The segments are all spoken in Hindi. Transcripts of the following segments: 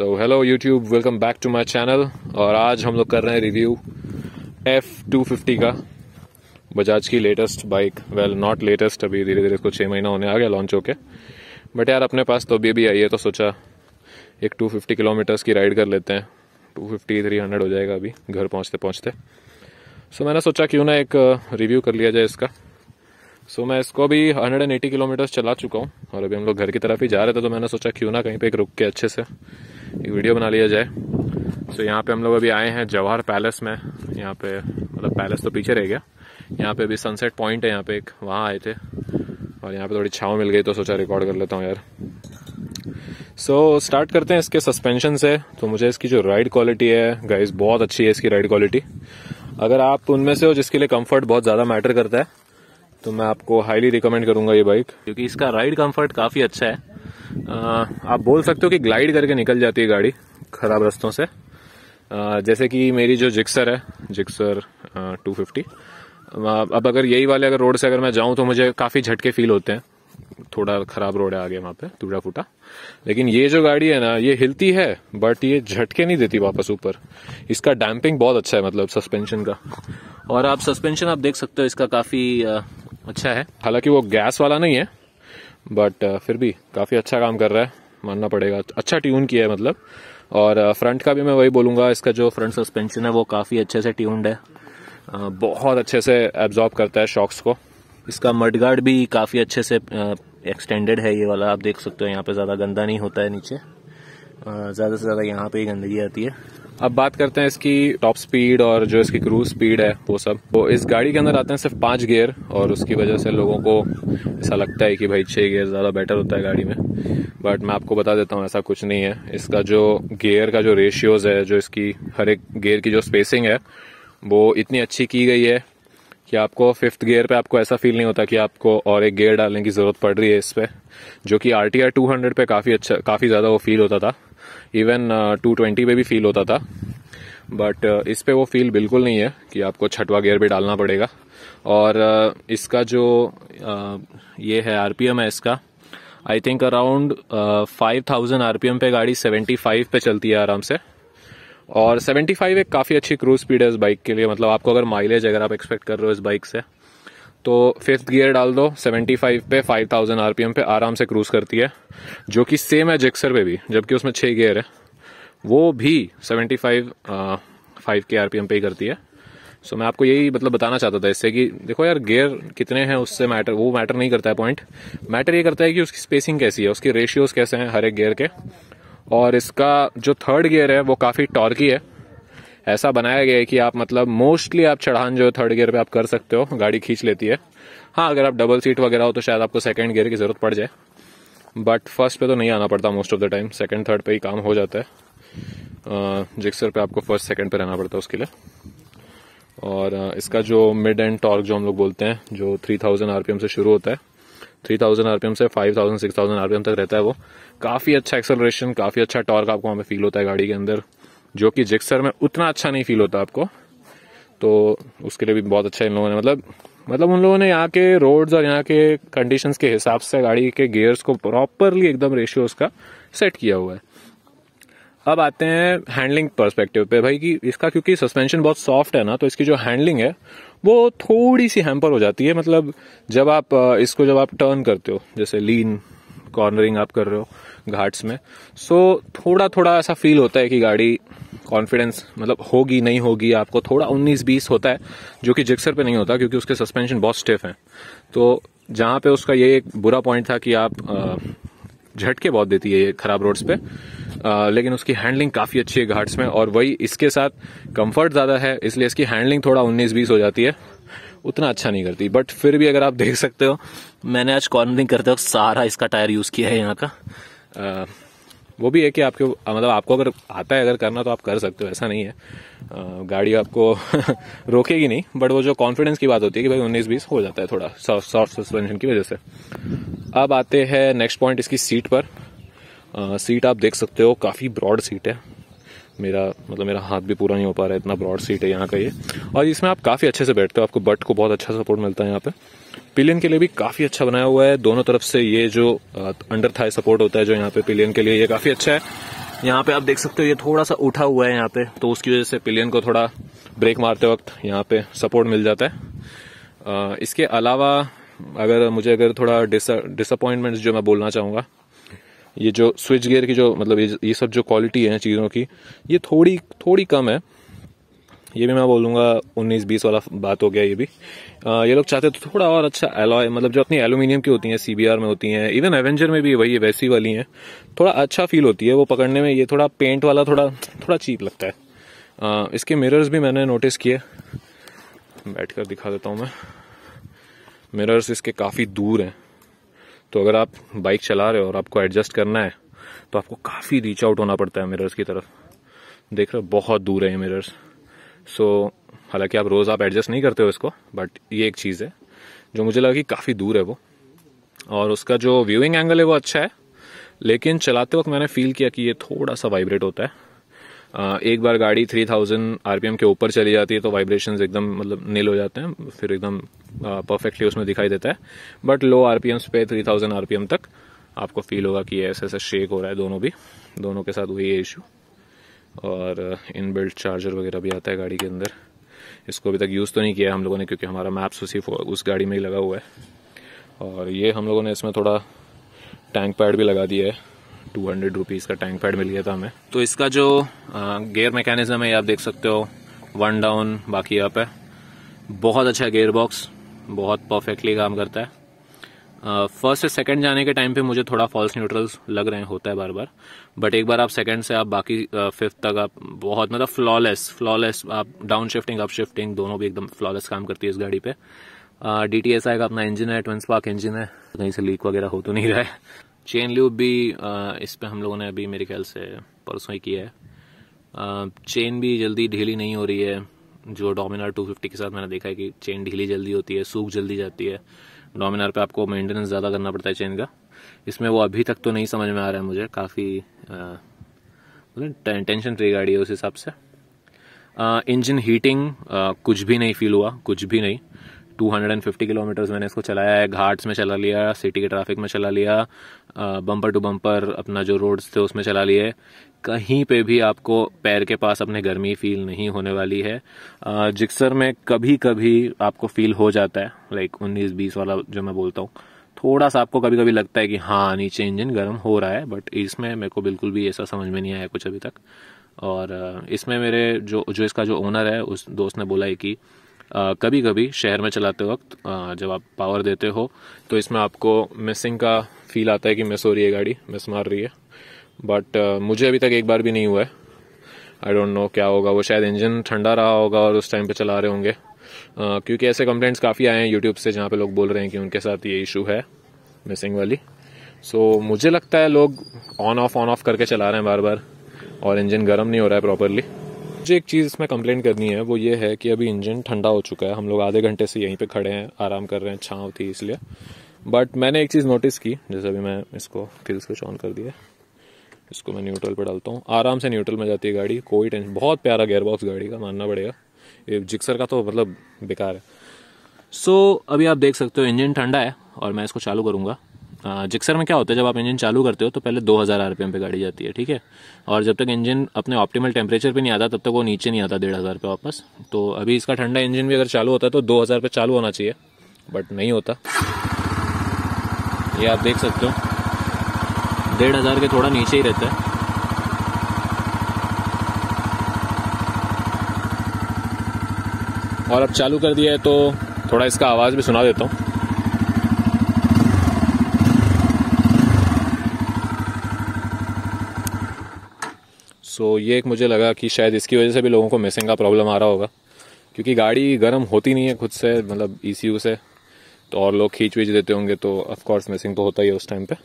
so hello YouTube welcome back to my channel और आज हम लोग कर रहे हैं रिव्यू एफ टू फिफ्टी का बजाज की latest bike well not latest अभी धीरे धीरे इसको छः महीना होने आ गया लॉन्च होके बट यार अपने पास तो अभी अभी आई है तो सोचा एक टू फिफ्टी किलोमीटर्स की राइड कर लेते हैं टू फिफ्टी थ्री हंड्रेड हो जाएगा अभी घर पहुँचते पहुँचते सो so, मैंने सोचा क्यों ना एक रिव्यू कर लिया जाए इसका सो so, मैं इसको भी 180 किलोमीटर्स चला चुका हूँ और अभी हम लोग घर की तरफ ही जा रहे थे तो मैंने सोचा क्यों ना कहीं पे एक रुक के अच्छे से एक वीडियो बना लिया जाए सो so, यहाँ पे हम लोग अभी आए हैं जवाहर पैलेस में यहाँ पे मतलब पैलेस तो पीछे रह गया यहाँ पे अभी सनसेट पॉइंट है यहाँ पे एक वहाँ आए थे और यहाँ पे थोड़ी छाव मिल गई तो सोचा रिकॉर्ड कर लेता हूँ यार सो so, स्टार्ट करते हैं इसके सस्पेंशन से तो मुझे इसकी जो राइड क्वालिटी है गाइस बहुत अच्छी है इसकी राइड क्वालिटी अगर आप उनमें से हो जिसके लिए कंफर्ट बहुत ज़्यादा मैटर करता है तो मैं आपको हाईली रिकमेंड करूंगा ये बाइक क्योंकि इसका राइड कम्फर्ट काफ़ी अच्छा है आप बोल सकते हो कि ग्लाइड करके निकल जाती है गाड़ी ख़राब रस्तों से जैसे कि मेरी जो जिक्सर है जिक्सर टू फिफ्टी अब अगर यही वाले अगर रोड से अगर मैं जाऊं तो मुझे काफ़ी झटके फील होते हैं थोड़ा खराब रोड है आगे वहां पे टूटा फूटा लेकिन ये जो गाड़ी है ना ये हिलती है बट ये झटके नहीं देती वापस ऊपर इसका डैम्पिंग बहुत अच्छा है मतलब सस्पेंशन का और आप सस्पेंशन आप देख सकते हो इसका काफ़ी अच्छा है हालांकि वो गैस वाला नहीं है बट uh, फिर भी काफ़ी अच्छा काम कर रहा है मानना पड़ेगा अच्छा ट्यून किया है मतलब और फ्रंट uh, का भी मैं वही बोलूँगा इसका जो फ्रंट सस्पेंशन है वो काफ़ी अच्छे से ट्यून्ड है uh, बहुत अच्छे से एब्जॉर्ब करता है शॉक्स को इसका मडगार्ड भी काफ़ी अच्छे से एक्सटेंडेड है ये वाला आप देख सकते हो यहाँ पे ज़्यादा गंदा नहीं होता है नीचे ज़्यादा से ज़्यादा यहाँ पे ही गंदगी आती है अब बात करते हैं इसकी टॉप स्पीड और जो इसकी क्रूज स्पीड है वो सब तो इस गाड़ी के अंदर आते हैं सिर्फ पाँच गियर और उसकी वजह से लोगों को ऐसा लगता है कि भाई छह गियर ज़्यादा बेटर होता है गाड़ी में बट मैं आपको बता देता हूँ ऐसा कुछ नहीं है इसका जो गियर का जो रेशियोज़ है जो इसकी हर एक गियर की जो स्पेसिंग है वो इतनी अच्छी की गई है कि आपको फिफ्थ गियर पे आपको ऐसा फील नहीं होता कि आपको और एक गियर डालने की ज़रूरत पड़ रही है इस पर जो कि R T R two hundred पर काफ़ी अच्छा काफ़ी ज़्यादा वो फील होता था इवन टू ट्वेंटी पे भी फील होता था बट uh, इस पर वो फील बिल्कुल नहीं है कि आपको छठवा गियर भी डालना पड़ेगा और uh, इसका जो uh, ये है आरपीएम है इसका I think around five thousand R पे गाड़ी सेवेंटी फाइव पे चलती है आराम से और सेवेंटी फाइव एक काफ़ी अच्छी क्रूज स्पीड है इस बाइक के लिए मतलब आपको अगर माइलेज अगर आप एक्सपेक्ट कर रहे हो इस बाइक से तो फिफ्थ गियर डाल दो 75 पे 5000 आरपीएम पे आराम से क्रूज करती है जो कि सेम है जिक्सर पे भी जबकि उसमें छः गियर है वो भी 75 फाइव के आरपीएम पे ही करती है सो so, मैं आपको यही मतलब बताना चाहता था इससे कि देखो यार गियर कितने हैं उससे मैटर वो मैटर नहीं करता है पॉइंट मैटर ये करता है कि उसकी स्पेसिंग कैसी है उसकी रेशियोज कैसे हैं हर एक गियर के और इसका जो थर्ड गियर है वो काफ़ी टॉर्की है ऐसा बनाया गया है कि आप मतलब मोस्टली आप चढ़ान जो है थर्ड गियर पे आप कर सकते हो गाड़ी खींच लेती है हाँ अगर आप डबल सीट वगैरह हो तो शायद आपको सेकेंड गियर की ज़रूरत पड़ जाए बट फर्स्ट पे तो नहीं आना पड़ता most of the time second third पे ही काम हो जाता है जिक्सर पे आपको फर्स्ट सेकेंड पे रहना पड़ता है उसके लिए और इसका जो मिड एंड टॉर्क जो हम लोग बोलते हैं जो 3000 आरपीएम से शुरू होता है 3000 आरपीएम से 5000 थाउजेंड आरपीएम तक रहता है वो काफ़ी अच्छा एक्सेलरेशन काफ़ी अच्छा टॉर्क आपको वहाँ पे फील होता है गाड़ी के अंदर जो कि जिक्सर में उतना अच्छा नहीं फील होता आपको तो उसके लिए भी बहुत अच्छा इन लोगों ने मतलब मतलब उन लोगों ने यहाँ के रोड्स और यहाँ के कंडीशंस के हिसाब से गाड़ी के गियर्स को प्रॉपरली एकदम रेशियो उसका सेट किया हुआ है अब आते हैं हैंडलिंग पर्सपेक्टिव पे भाई कि इसका क्योंकि सस्पेंशन बहुत सॉफ्ट है ना तो इसकी जो हैंडलिंग है वो थोड़ी सी हैम्पर हो जाती है मतलब जब आप इसको जब आप टर्न करते हो जैसे लीन कॉर्नरिंग आप कर रहे हो घाट्स में सो so, थोड़ा थोड़ा ऐसा फील होता है कि गाड़ी कॉन्फिडेंस मतलब होगी नहीं होगी आपको थोडा उन्नीस बीस होता है जो कि जिक्सर पे नहीं होता क्योंकि उसके सस्पेंशन बहुत स्टिफ हैं तो जहाँ पे उसका ये एक बुरा पॉइंट था कि आप झटके बहुत देती है ये खराब रोड्स पे आ, लेकिन उसकी हैंडलिंग काफ़ी अच्छी है घाट्स में और वही इसके साथ कंफर्ट ज़्यादा है इसलिए इसकी हैंडलिंग थोडा उन्नीस बीस हो जाती है उतना अच्छा नहीं करती बट फिर भी अगर आप देख सकते हो मैंने आज कॉर्नरिंग करते वक्त सारा इसका टायर यूज़ किया है यहाँ का आ, वो भी है कि आपके मतलब आपको अगर आता है अगर करना तो आप कर सकते हो ऐसा नहीं है आ, गाड़ी आपको रोकेगी नहीं बट वो जो कॉन्फिडेंस की बात होती है कि भाई उन्नीस बीस हो जाता है थोड़ा सॉफ्ट सस्पेंशन की वजह से अब आते हैं नेक्स्ट पॉइंट इसकी सीट पर आ, सीट आप देख सकते हो काफ़ी ब्रॉड सीट है मेरा मतलब मेरा हाथ भी पूरा नहीं हो पा रहा है इतना ब्रॉड सीट है यहाँ का ये और इसमें आप काफ़ी अच्छे से बैठते हो आपको बट को बहुत अच्छा सपोर्ट मिलता है यहाँ पे पिलियन के लिए भी काफ़ी अच्छा बनाया हुआ है दोनों तरफ से ये जो अंडर थाई सपोर्ट होता है जो यहाँ पे पिलियन के लिए ये काफ़ी अच्छा है यहाँ पे आप देख सकते हो ये थोड़ा सा उठा हुआ है यहाँ पे तो उसकी वजह से पिलियन को थोड़ा ब्रेक मारते वक्त यहाँ पे सपोर्ट मिल जाता है इसके अलावा अगर मुझे अगर थोड़ा डिसअपॉइंटमेंट जो मैं बोलना चाहूँगा ये जो स्विच गियर की जो मतलब ये ये सब जो क्वालिटी है चीज़ों की ये थोड़ी थोड़ी कम है ये भी मैं बोलूँगा 19-20 वाला बात हो गया ये भी आ, ये लोग चाहते तो थोड़ा और अच्छा एलॉय मतलब जो अपनी एलुमिनियम की होती हैं सी में होती हैं इवन एवेंजर में भी वही है वैसी वाली हैं थोड़ा अच्छा फील होती है वो पकड़ने में ये थोड़ा पेंट वाला थोड़ा थोड़ा चीप लगता है आ, इसके मिरर्स भी मैंने नोटिस किए बैठ कर दिखा देता हूँ मैं मिरर्स इसके काफ़ी दूर हैं तो अगर आप बाइक चला रहे हो और आपको एडजस्ट करना है तो आपको काफ़ी रीच आउट होना पड़ता है मिरर्स की तरफ देख रहे हो बहुत दूर है ये मिरर्स सो हालांकि आप रोज़ आप एडजस्ट नहीं करते हो इसको बट ये एक चीज़ है जो मुझे लगा कि काफ़ी दूर है वो और उसका जो व्यूइंग एंगल है वो अच्छा है लेकिन चलाते वक्त मैंने फील किया कि ये थोड़ा सा वाइब्रेट होता है एक बार गाड़ी थ्री थाउजेंड आर के ऊपर चली जाती है तो वाइब्रेशन एकदम मतलब नील हो जाते हैं फिर एकदम परफेक्टली उसमें दिखाई देता है बट लो आर पे थ्री थाउजेंड आर तक आपको फील होगा कि ऐसे ऐसा शेक हो रहा है दोनों भी दोनों के साथ वही इशू और इन बिल्ट चार्जर वगैरह भी आता है गाड़ी के अंदर इसको अभी तक यूज़ तो नहीं किया हम लोगों ने क्योंकि हमारा मैप्स उसी उस गाड़ी में ही लगा हुआ है और ये हम लोगों ने इसमें थोड़ा टैंक पैड भी लगा दिया है टू हंड्रेड रुपीज़ का टैंक पैड मिल गया था हमें तो इसका जो गेयर मैकेनिज्म है आप देख सकते हो वन डाउन बाकी अप है बहुत अच्छा गेयर बॉक्स बहुत परफेक्टली काम करता है फर्स्ट से सेकंड जाने के टाइम पे मुझे थोड़ा फॉल्स न्यूट्रल्स लग रहे होता है बार बार बट एक बार आप सेकंड से आप बाकी फिफ्थ तक आप बहुत मतलब फ्लॉलेस फ्लॉलेस आप डाउन शिफ्टिंग अप शिफ्टिंग दोनों भी एकदम फ्लॉलेस काम करती है इस गाड़ी पे डी टी एस आई का अपना इंजन है ट्वेंस पार्क इंजन है कहीं से लीक वगैरह हो तो नहीं रहा है चेन ल्यूब भी इस पर हम लोगों ने अभी मेरे ख्याल से परसों ही किया है चेन भी जल्दी ढीली नहीं हो रही है जो डोमिनार 250 के साथ मैंने देखा है कि चेन ढीली जल्दी होती है सूख जल्दी जाती है डोमिनार पे आपको मेंटेनेंस ज़्यादा करना पड़ता है चेन का इसमें वो अभी तक तो नहीं समझ में आ रहा है मुझे काफ़ी टेंशन फ्री गाड़ी है उस हिसाब से इंजन हीटिंग कुछ भी नहीं फील हुआ कुछ भी नहीं 250 किलोमीटर्स मैंने इसको चलाया है घाट्स में चला लिया सिटी के ट्रैफिक में चला लिया बम्पर टू बम्पर अपना जो रोड्स थे उसमें चला लिए कहीं पे भी आपको पैर के पास अपने गर्मी फील नहीं होने वाली है जिक्सर में कभी कभी आपको फील हो जाता है लाइक उन्नीस बीस वाला जो मैं बोलता हूँ थोड़ा सा आपको कभी कभी लगता है कि हाँ नीचे इंजन गर्म हो रहा है बट इसमें मेरे को बिल्कुल भी ऐसा समझ में नहीं आया कुछ अभी तक और इसमें मेरे जो जो इसका जो ओनर है उस दोस्त ने बोला है कि कभी कभी शहर में चलाते वक्त जब आप पावर देते हो तो इसमें आपको मिसिंग का फील आता है कि मिस हो रही है गाड़ी मिस मार रही है बट मुझे अभी तक एक बार भी नहीं हुआ है आई डोंट नो क्या होगा वो शायद इंजन ठंडा रहा होगा और उस टाइम पे चला रहे होंगे क्योंकि ऐसे कंप्लेंट्स काफ़ी आए हैं यूट्यूब से जहाँ पे लोग बोल रहे हैं कि उनके साथ ये इशू है मिसिंग वाली सो so, मुझे लगता है लोग ऑन ऑफ ऑन ऑफ करके चला रहे हैं बार बार और इंजन गर्म नहीं हो रहा है प्रॉपरली मुझे एक चीज़ इसमें कंप्लेंट करनी है वो ये है कि अभी इंजन ठंडा हो चुका है हम लोग आधे घंटे से यहीं पे खड़े हैं आराम कर रहे हैं छाँव थी इसलिए बट मैंने एक चीज़ नोटिस की जैसे अभी मैं इसको फिर स्विच ऑन कर दिया इसको मैं न्यूट्रल पर डालता हूँ आराम से न्यूट्रल में जाती है गाड़ी कोई टेंशन बहुत प्यारा गेयरबॉक्स गाड़ी का मानना पड़ेगा ये जिक्सर का तो मतलब बेकार है सो so, अभी आप देख सकते हो इंजन ठंडा है और मैं इसको चालू करूँगा हाँ, जिक्सर में क्या होता है जब आप इंजन चालू करते हो तो पहले 2000 आरपीएम पे गाड़ी जाती है ठीक है और जब तक इंजन अपने ऑप्टिमल टेम्परेचर पे नहीं आता तब तक वो नीचे नहीं आता डेढ़ हज़ार पे वापस तो अभी इसका ठंडा इंजन भी अगर चालू होता है तो दो हज़ार पे चालू होना चाहिए बट नहीं होता ये आप देख सकते हो डेढ़ हज़ार के थोड़ा नीचे ही रहता है और अब चालू कर दिया है तो थोड़ा इसका आवाज़ भी सुना देता हूँ सो ये एक मुझे लगा कि शायद इसकी वजह से भी लोगों को मिसिंग का प्रॉब्लम आ रहा होगा क्योंकि गाड़ी गर्म होती नहीं है खुद से मतलब ई e से तो और लोग खींच वींच देते होंगे तो ऑफकोर्स मिसिंग तो होता ही है उस टाइम पे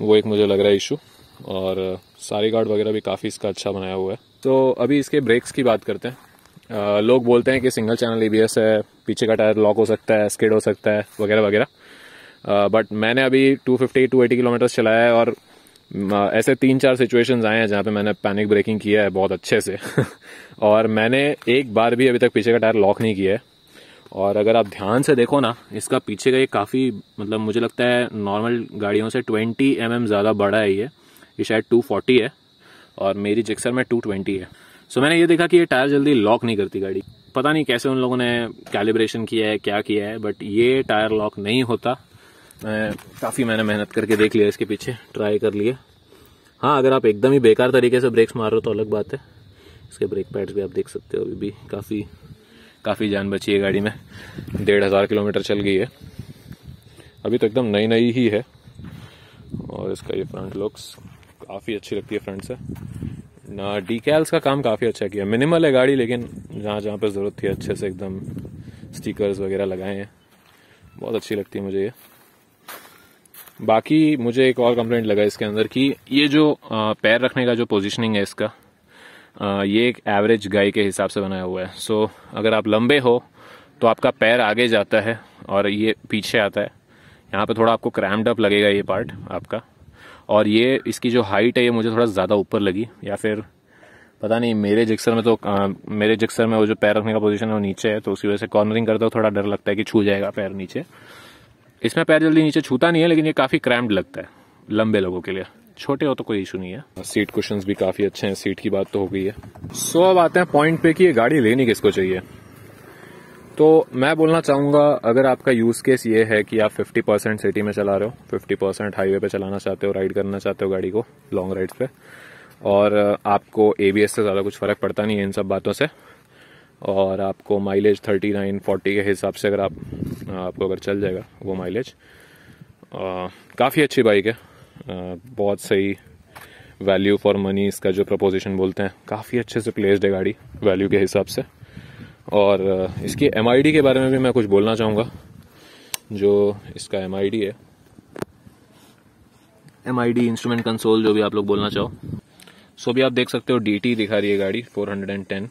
वो एक मुझे लग रहा है इशू और uh, सारी गार्ड वगैरह भी काफ़ी इसका अच्छा बनाया हुआ है तो अभी इसके ब्रेक्स की बात करते हैं आ, uh, लोग बोलते हैं कि सिंगल चैनल ई है पीछे का टायर लॉक हो सकता है स्किड हो सकता है वगैरह वगैरह बट uh, मैंने अभी 250 280 किलोमीटर चलाया है और हाँ, ऐसे तीन चार सिचुएशंस आए हैं जहाँ पे मैंने पैनिक ब्रेकिंग किया है बहुत अच्छे से और मैंने एक बार भी अभी तक पीछे का टायर लॉक नहीं किया है और अगर आप ध्यान से देखो ना इसका पीछे का ये काफ़ी मतलब मुझे लगता है नॉर्मल गाड़ियों से 20 एम mm ज़्यादा बड़ा है ये ये शायद 240 है और मेरी जिक्सर में 220 है सो मैंने ये देखा कि ये टायर जल्दी लॉक नहीं करती गाड़ी पता नहीं कैसे उन लोगों ने कैलिब्रेशन किया है क्या किया है बट ये टायर लॉक नहीं होता काफ़ी मैंने मेहनत करके देख लिया इसके पीछे ट्राई कर लिए हाँ अगर आप एकदम ही बेकार तरीके से ब्रेक्स मार रहे हो तो अलग बात है इसके ब्रेक पैड्स भी आप देख सकते हो अभी भी काफ़ी काफ़ी जान बची है गाड़ी में डेढ़ हज़ार किलोमीटर चल गई है अभी तो एकदम नई नई ही है और इसका ये फ्रंट लुक्स काफ़ी अच्छी लगती है फ्रंट से ना डी कैल्स का काम काफ़ी अच्छा किया मिनिमल है गाड़ी लेकिन जहाँ जहाँ पर ज़रूरत थी अच्छे से एकदम स्टिकर्स वगैरह लगाए हैं बहुत अच्छी लगती है मुझे ये बाकी मुझे एक और कंप्लेंट लगा इसके अंदर कि ये जो पैर रखने का जो पोजीशनिंग है इसका ये एक एवरेज गाय के हिसाब से बनाया हुआ है सो अगर आप लंबे हो तो आपका पैर आगे जाता है और ये पीछे आता है यहाँ पे थोड़ा आपको क्रैम्ड अप लगेगा ये पार्ट आपका और ये इसकी जो हाइट है ये मुझे थोड़ा ज़्यादा ऊपर लगी या फिर पता नहीं मेरे जिक्सर में तो आ, मेरे जिक्सर में वो जो पैर रखने का पोजीशन है वो नीचे है तो उसकी वजह से कॉर्नरिंग करता हूँ थोड़ा डर लगता है कि छू जाएगा पैर नीचे इसमें पैर जल्दी नीचे छूता नहीं है लेकिन ये काफ़ी क्रैम्ड लगता है लंबे लोगों के लिए छोटे हो तो कोई इशू नहीं है सीट क्वेश्चन भी काफ़ी अच्छे हैं सीट की बात तो हो गई है सो अब आते हैं पॉइंट पे कि ये गाड़ी लेनी किसको चाहिए तो मैं बोलना चाहूंगा अगर आपका यूज़ केस ये है कि आप 50 परसेंट सिटी में चला रहे हो 50 परसेंट हाईवे पे चलाना चाहते हो राइड करना चाहते हो गाड़ी को लॉन्ग राइड्स पे और आपको ए से ज़्यादा कुछ फ़र्क पड़ता नहीं है इन सब बातों से और आपको माइलेज थर्टी नाइन फोर्टी के हिसाब से अगर आप आपको अगर चल जाएगा वो माइलेज काफ़ी अच्छी बाइक है आ, बहुत सही वैल्यू फॉर मनी इसका जो प्रपोजिशन बोलते हैं काफ़ी अच्छे से प्लेसड है गाड़ी वैल्यू के हिसाब से और इसकी एम के बारे में भी मैं कुछ बोलना चाहूँगा जो इसका एम है एम इंस्ट्रूमेंट कंसोल जो भी आप लोग बोलना चाहो सो so भी आप देख सकते हो डी दिखा रही है गाड़ी 410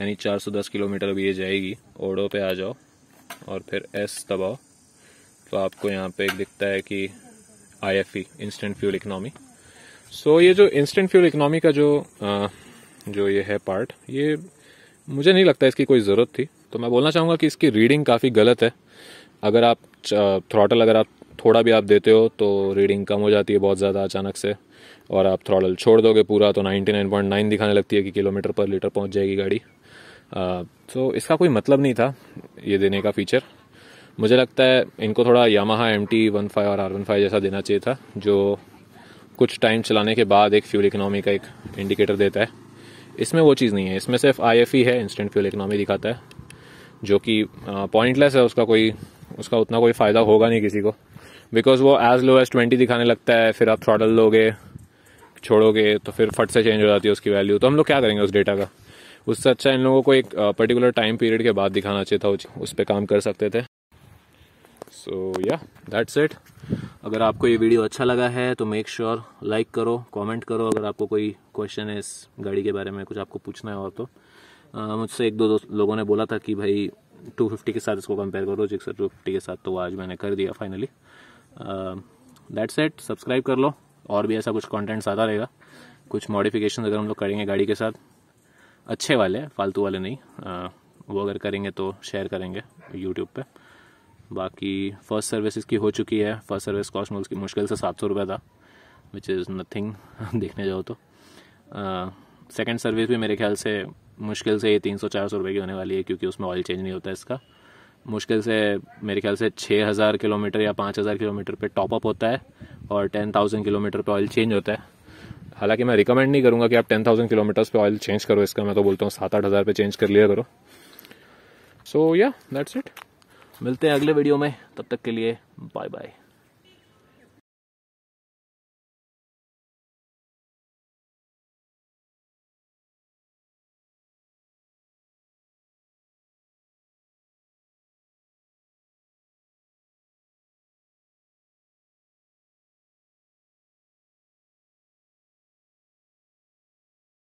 यानी 410 किलोमीटर अभी ये जाएगी ओडो पे आ जाओ और फिर एस दबाओ तो आपको यहाँ पे एक दिखता है कि I instant fuel economy so ये जो इंस्टेंट फ्यूल इकनॉमी का जो आ, जो ये है पार्ट ये मुझे नहीं लगता इसकी कोई ज़रूरत थी तो मैं बोलना चाहूँगा कि इसकी रीडिंग काफ़ी गलत है अगर आप थ्रॉटल अगर आप थोड़ा भी आप देते हो तो रीडिंग कम हो जाती है बहुत ज़्यादा अचानक से और आप थ्रॉटल छोड़ दोगे पूरा तो 99.9 दिखाने लगती है कि किलोमीटर पर लीटर पहुंच जाएगी गाड़ी तो इसका कोई मतलब नहीं था ये देने का फीचर मुझे लगता है इनको थोड़ा Yamaha M T one five और आर वन फाइव जैसा देना चाहिए था जो कुछ टाइम चलाने के बाद एक फ्यूल इकनॉमी का एक इंडिकेटर देता है इसमें वो चीज़ नहीं है इसमें सिर्फ आई एफ ई है इंस्टेंट फ्यूल इकनॉमी दिखाता है जो कि पॉइंटलेस है उसका कोई उसका उतना कोई फ़ायदा होगा नहीं किसी को बिकॉज वो एज लो एज ट्वेंटी दिखाने लगता है फिर आप थ्रॉडल लोगे छोड़ोगे तो फिर फट से चेंज हो जाती है उसकी वैल्यू तो हम लोग क्या करेंगे उस डेटा का उससे अच्छा इन लोगों को एक पर्टिकुलर टाइम पीरियड के बाद दिखाना चाहिए था उस पर काम कर सकते थे सो या दैट्स इट अगर आपको ये वीडियो अच्छा लगा है तो मेक श्योर लाइक करो कमेंट करो अगर आपको कोई क्वेश्चन है इस गाड़ी के बारे में कुछ आपको पूछना है और तो मुझसे एक दो, दो लोगों ने बोला था कि भाई 250 के साथ इसको कंपेयर करो टू 250 के साथ तो आज मैंने कर दिया फाइनली दैट्स एट सब्सक्राइब कर लो और भी ऐसा कुछ कॉन्टेंट्स आता रहेगा कुछ मॉडिफिकेशन अगर हम लोग करेंगे गाड़ी के साथ अच्छे वाले फालतू वाले नहीं आ, वो अगर करेंगे तो शेयर करेंगे यूट्यूब पे बाकी फर्स्ट सर्विस इसकी हो चुकी है फर्स्ट सर्विस कॉस्ट उसकी मुश्किल से सात सौ रुपये था विच इज़ नथिंग देखने जाओ तो सेकेंड सर्विस भी मेरे ख्याल से मुश्किल से ये तीन सौ चार सौ रुपये की होने वाली है क्योंकि उसमें ऑयल चेंज नहीं होता है इसका मुश्किल से मेरे ख्याल से छः हज़ार किलोमीटर या पाँच हज़ार किलोमीटर पे टॉपअप होता है और टेन थाउजेंड किलोमीटर पे ऑयल चेंज होता है हालांकि मैं रिकमेंड नहीं करूंगा कि आप टेन थाउजेंड किलोमीटर्स पे ऑयल चेंज करो इसका मैं तो बोलता हूँ सात आठ हज़ार पे चेंज कर लिया करो सो या दैट्स इट मिलते हैं अगले वीडियो में तब तक के लिए बाय बाय